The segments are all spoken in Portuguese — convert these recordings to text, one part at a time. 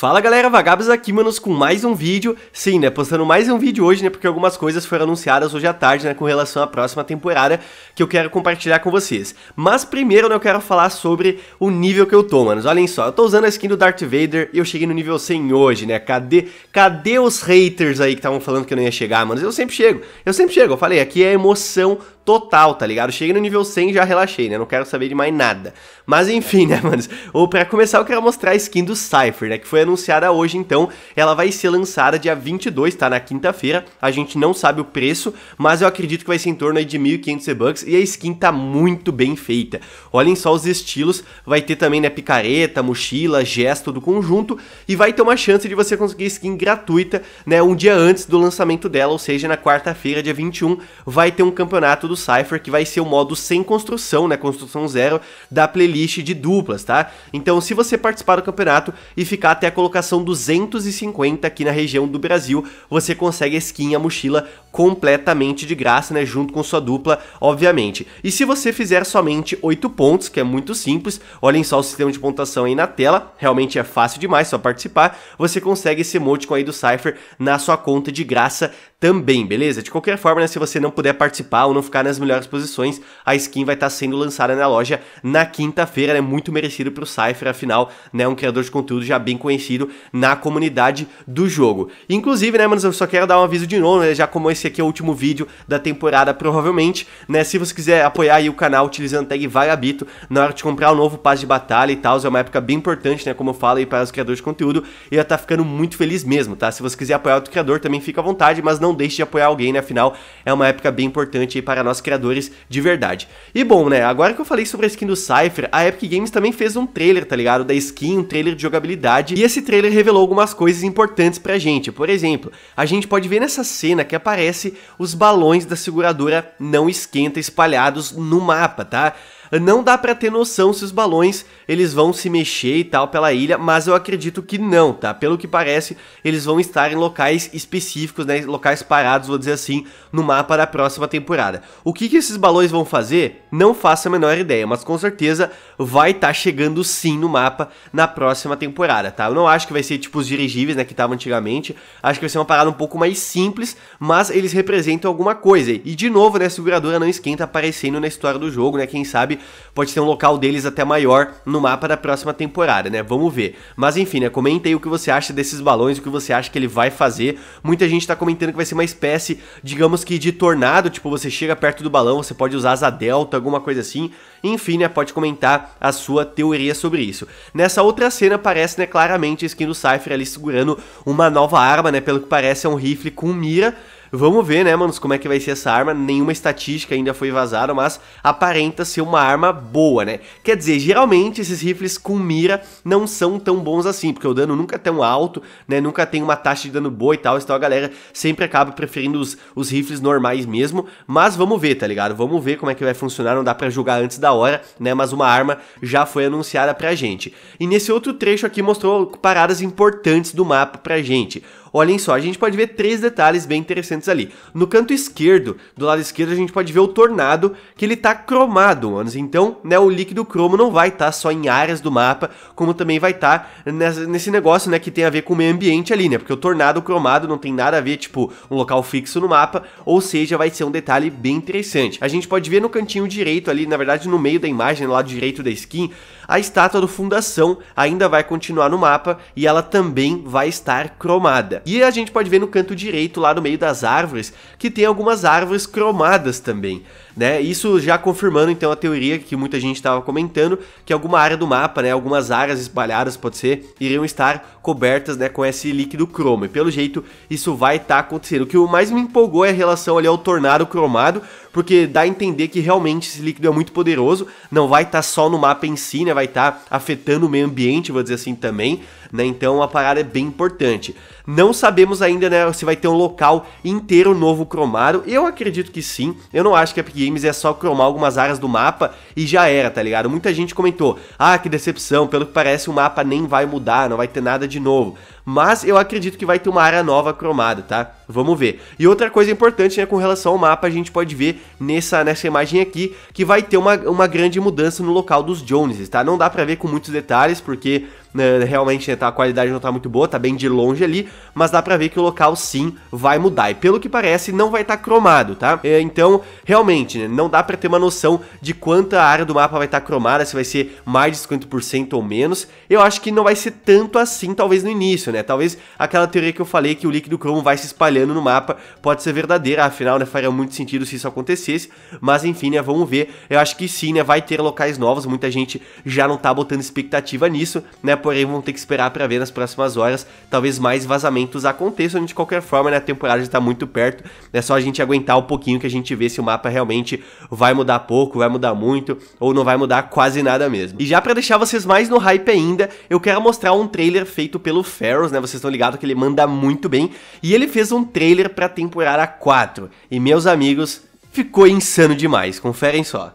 Fala galera, Vagabos aqui, manos, com mais um vídeo. Sim, né, postando mais um vídeo hoje, né, porque algumas coisas foram anunciadas hoje à tarde, né, com relação à próxima temporada que eu quero compartilhar com vocês. Mas primeiro, né, eu quero falar sobre o nível que eu tô, manos. Olhem só, eu tô usando a skin do Darth Vader e eu cheguei no nível 100 hoje, né, cadê, cadê os haters aí que estavam falando que eu não ia chegar, manos? Eu sempre chego, eu sempre chego, eu falei, aqui é emoção total, tá ligado? Cheguei no nível 100 e já relaxei, né, não quero saber de mais nada. Mas enfim, né, manos, ou pra começar eu quero mostrar a skin do Cypher, né, que foi anunciada hoje, então. Ela vai ser lançada dia 22, tá? Na quinta-feira. A gente não sabe o preço, mas eu acredito que vai ser em torno aí de 1.500 bucks e a skin tá muito bem feita. Olhem só os estilos, vai ter também, né, picareta, mochila, gesto do conjunto e vai ter uma chance de você conseguir skin gratuita, né, um dia antes do lançamento dela, ou seja, na quarta-feira, dia 21, vai ter um campeonato do Cypher que vai ser o modo sem construção, né, construção zero da playlist de duplas, tá? Então, se você participar do campeonato e ficar até a colocação 250 aqui na região do Brasil, você consegue a skin, a mochila completamente de graça, né, junto com sua dupla, obviamente. E se você fizer somente 8 pontos, que é muito simples, olhem só o sistema de pontuação aí na tela, realmente é fácil demais, só participar, você consegue esse com aí do Cypher na sua conta de graça também, beleza? De qualquer forma, né, se você não puder participar ou não ficar nas melhores posições, a skin vai estar tá sendo lançada na loja na quinta-feira, né? Muito merecido pro Cypher, afinal, né, um criador de conteúdo já bem conhecido na comunidade do jogo. Inclusive, né, manos, eu só quero dar um aviso de novo, né, já como esse aqui é o último vídeo da temporada, provavelmente, né, se você quiser apoiar o canal utilizando a tag Vagabito na hora de comprar o um novo passe de batalha e tal, é uma época bem importante, né, como eu falo aí para os criadores de conteúdo, e eu tá ficando muito feliz mesmo, tá? Se você quiser apoiar outro criador, também fica à vontade, mas não não deixe de apoiar alguém, né? Afinal, é uma época bem importante para nós criadores de verdade. E bom, né? Agora que eu falei sobre a skin do Cypher, a Epic Games também fez um trailer, tá ligado? Da skin, um trailer de jogabilidade. E esse trailer revelou algumas coisas importantes pra gente. Por exemplo, a gente pode ver nessa cena que aparece os balões da seguradora não esquenta espalhados no mapa, tá? Não dá para ter noção se os balões eles vão se mexer e tal pela ilha, mas eu acredito que não, tá? Pelo que parece, eles vão estar em locais específicos, né? Locais parados, vou dizer assim, no mapa da próxima temporada. O que, que esses balões vão fazer? Não faço a menor ideia, mas com certeza vai estar tá chegando sim no mapa na próxima temporada, tá? Eu não acho que vai ser tipo os dirigíveis, né, que estavam antigamente. Acho que vai ser uma parada um pouco mais simples, mas eles representam alguma coisa. E de novo, né, a seguradora não esquenta aparecendo na história do jogo, né? Quem sabe pode ter um local deles até maior no mapa da próxima temporada, né? Vamos ver. Mas enfim, né? Comenta aí o que você acha desses balões, o que você acha que ele vai fazer. Muita gente tá comentando que vai ser uma espécie, digamos que de tornado, tipo, você chega perto do balão, você pode usar asa delta, alguma coisa assim. Enfim, né? Pode comentar a sua teoria sobre isso. Nessa outra cena parece, né, claramente a skin do Cypher ali segurando uma nova arma, né? Pelo que parece é um rifle com mira. Vamos ver, né, manos, como é que vai ser essa arma. Nenhuma estatística ainda foi vazada, mas aparenta ser uma arma boa, né? Quer dizer, geralmente esses rifles com mira não são tão bons assim, porque o dano nunca é tão alto, né? Nunca tem uma taxa de dano boa e tal, então a galera sempre acaba preferindo os, os rifles normais mesmo. Mas vamos ver, tá ligado? Vamos ver como é que vai funcionar, não dá pra julgar antes da hora, né? Mas uma arma já foi anunciada pra gente. E nesse outro trecho aqui mostrou paradas importantes do mapa pra gente. Olhem só, a gente pode ver três detalhes bem interessantes ali. No canto esquerdo, do lado esquerdo, a gente pode ver o tornado, que ele tá cromado, mano. Então, né, o líquido cromo não vai estar tá só em áreas do mapa, como também vai estar tá nesse negócio, né, que tem a ver com o meio ambiente ali, né? Porque o tornado cromado não tem nada a ver, tipo, um local fixo no mapa, ou seja, vai ser um detalhe bem interessante. A gente pode ver no cantinho direito ali, na verdade, no meio da imagem, no lado direito da skin, a estátua do Fundação ainda vai continuar no mapa e ela também vai estar cromada. E a gente pode ver no canto direito, lá no meio das árvores, que tem algumas árvores cromadas também. Né? Isso já confirmando então a teoria que muita gente estava comentando, que alguma área do mapa, né, algumas áreas espalhadas pode ser, iriam estar cobertas, né, com esse líquido cromo. E pelo jeito isso vai estar tá acontecendo. O que mais me empolgou é a relação ali ao tornado cromado, porque dá a entender que realmente esse líquido é muito poderoso, não vai estar tá só no mapa em si, né, vai estar tá afetando o meio ambiente, vou dizer assim também, né? Então a parada é bem importante. Não sabemos ainda né, se vai ter um local inteiro novo cromado. Eu acredito que sim. Eu não acho que a Epic Games é só cromar algumas áreas do mapa e já era, tá ligado? Muita gente comentou: ah, que decepção, pelo que parece o mapa nem vai mudar, não vai ter nada de novo mas eu acredito que vai ter uma área nova cromada, tá? Vamos ver. E outra coisa importante, né, com relação ao mapa, a gente pode ver nessa, nessa imagem aqui que vai ter uma, uma grande mudança no local dos Joneses, tá? Não dá pra ver com muitos detalhes, porque né, realmente né, tá, a qualidade não tá muito boa, tá bem de longe ali, mas dá pra ver que o local sim vai mudar. E pelo que parece, não vai estar tá cromado, tá? É, então, realmente, né, não dá pra ter uma noção de quanta área do mapa vai estar tá cromada, se vai ser mais de 50% ou menos. Eu acho que não vai ser tanto assim, talvez no início, né? isso, né? Talvez aquela teoria que eu falei que o líquido cromo vai se espalhando no mapa pode ser verdadeira, afinal, né, faria muito sentido se isso acontecesse, mas enfim, né, vamos ver. Eu acho que sim, né, vai ter locais novos, muita gente já não tá botando expectativa nisso, né, porém vão ter que esperar para ver nas próximas horas, talvez mais vazamentos aconteçam, de qualquer forma, né, a temporada já tá muito perto, é só a gente aguentar um pouquinho que a gente vê se o mapa realmente vai mudar pouco, vai mudar muito, ou não vai mudar quase nada mesmo. E já para deixar vocês mais no hype ainda, eu quero mostrar um trailer feito pelo Pharaoh, Arrows, né? Vocês estão ligados que ele manda muito bem. E ele fez um trailer pra temporada 4. E meus amigos, ficou insano demais. Conferem só.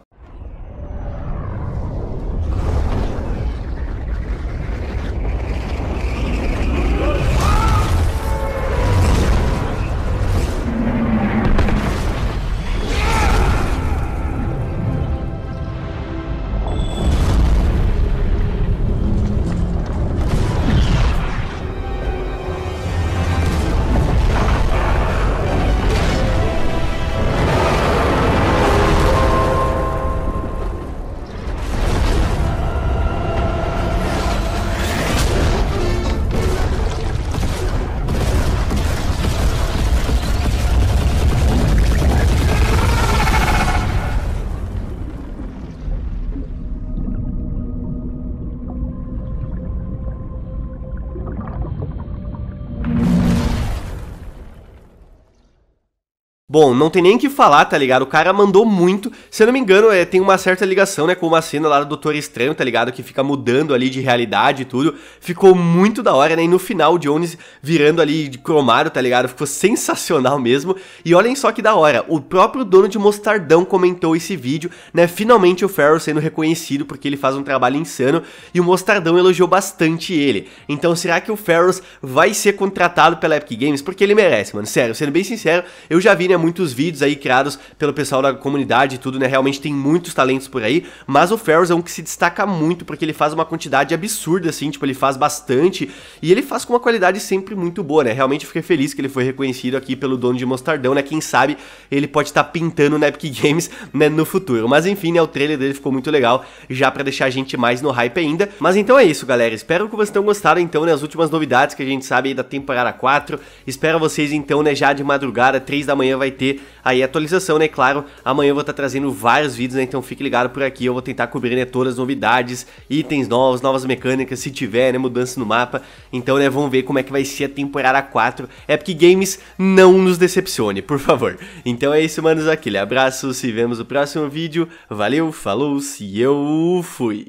Bom, não tem nem o que falar, tá ligado? O cara mandou muito. Se eu não me engano, é, tem uma certa ligação, né, com uma cena lá do Doutor Estranho, tá ligado? Que fica mudando ali de realidade e tudo. Ficou muito da hora, né? E no final o Jones virando ali de cromado, tá ligado? Ficou sensacional mesmo. E olhem só que da hora, o próprio dono de Mostardão comentou esse vídeo, né? Finalmente o Farrell sendo reconhecido porque ele faz um trabalho insano e o Mostardão elogiou bastante ele. Então será que o Farrell vai ser contratado pela Epic Games? Porque ele merece, mano. Sério, sendo bem sincero, eu já vi, né? muitos vídeos aí criados pelo pessoal da comunidade e tudo, né? Realmente tem muitos talentos por aí, mas o Ferris é um que se destaca muito porque ele faz uma quantidade absurda, assim, tipo, ele faz bastante e ele faz com uma qualidade sempre muito boa, né? Realmente fiquei feliz que ele foi reconhecido aqui pelo dono de Mostardão, né? Quem sabe ele pode estar tá pintando na Epic Games, né, no futuro. Mas enfim, né, o trailer dele ficou muito legal, já para deixar a gente mais no hype ainda. Mas então é isso, galera. Espero que vocês tenham gostado, então, né, as últimas novidades que a gente sabe aí da temporada 4. Espero vocês, então, né, já de madrugada, 3 da manhã vai ter aí atualização, né? Claro, amanhã eu vou estar tá trazendo vários vídeos, né? Então fique ligado por aqui, eu vou tentar cobrir né, todas as novidades, itens novos, novas mecânicas, se tiver, né? Mudança no mapa. Então, né, vamos ver como é que vai ser a temporada 4. Epic Games, não nos decepcione, por favor. Então é isso, manos, aquele abraço, se vemos no próximo vídeo. Valeu, falou, se eu fui!